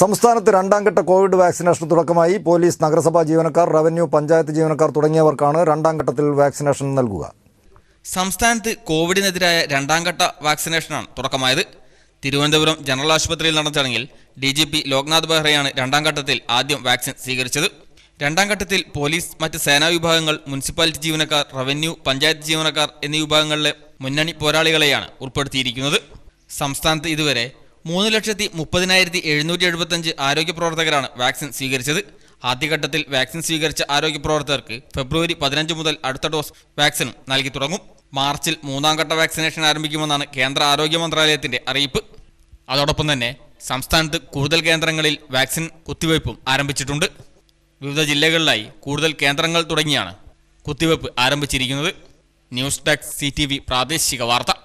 സംസ്ഥാനത്ത് രണ്ടാംഘട്ട Covid vaccination തുടക്കമായി പോലീസ് നഗരസഭാ ജീവനക്കാർ റവന്യൂ പഞ്ചായത്ത് ജീവനക്കാർ തുടങ്ങിയവർക്കാണ് രണ്ടാംഘട്ടത്തിൽ വാക്സിനേഷൻ നൽകുക സംസ്ഥാനത്ത് കോവിഡിനെതിരായ രണ്ടാംഘട്ട വാക്സിനേഷനാണ് തുടക്കമായത് തിരുവനന്തപുരം ജനറൽ ആശുപത്രിയിൽ നടന്ന ചടങ്ങിൽ ഡി ജി പി ലോക്നാഥ് ബെഹ്റയാണ് രണ്ടാംഘട്ടത്തിൽ ആദ്യം വാക്സിൻ സ്വീകരിച്ചത് രണ്ടാംഘട്ടത്തിൽ പോലീസ് മറ്റ് സേനാ വിഭാഗങ്ങൾ മുനിസിപ്പാലിറ്റി ജീവനക്കാർ റവന്യൂ പഞ്ചായത്ത് ജീവനക്കാർ എന്നീ വിഭാഗങ്ങളിലെ മുന്നണി പോരാളികളെയാണ് ഉൾപ്പെടുത്തിയിരിക്കുന്നത് സംസ്ഥാനത്ത് ഇതുവരെ മൂന്ന് ലക്ഷത്തി മുപ്പതിനായിരത്തി എഴുന്നൂറ്റി എഴുപത്തഞ്ച് ആരോഗ്യ പ്രവർത്തകരാണ് വാക്സിൻ സ്വീകരിച്ചത് ആദ്യഘട്ടത്തിൽ വാക്സിൻ സ്വീകരിച്ച ആരോഗ്യ പ്രവർത്തകർക്ക് ഫെബ്രുവരി പതിനഞ്ച് മുതൽ അടുത്ത ഡോസ് വാക്സിനും നൽകി തുടങ്ങും മാർച്ചിൽ മൂന്നാം ഘട്ട വാക്സിനേഷൻ ആരംഭിക്കുമെന്നാണ് കേന്ദ്ര ആരോഗ്യ മന്ത്രാലയത്തിന്റെ അറിയിപ്പ് അതോടൊപ്പം തന്നെ സംസ്ഥാനത്ത് കൂടുതൽ കേന്ദ്രങ്ങളിൽ വാക്സിൻ കുത്തിവയ്പ്പും ആരംഭിച്ചിട്ടുണ്ട് വിവിധ ജില്ലകളിലായി കൂടുതൽ കേന്ദ്രങ്ങൾ തുടങ്ങിയാണ് കുത്തിവയ്പ്പ് ആരംഭിച്ചിരിക്കുന്നത് ന്യൂസ് ഡെസ്ക് സി പ്രാദേശിക വാർത്ത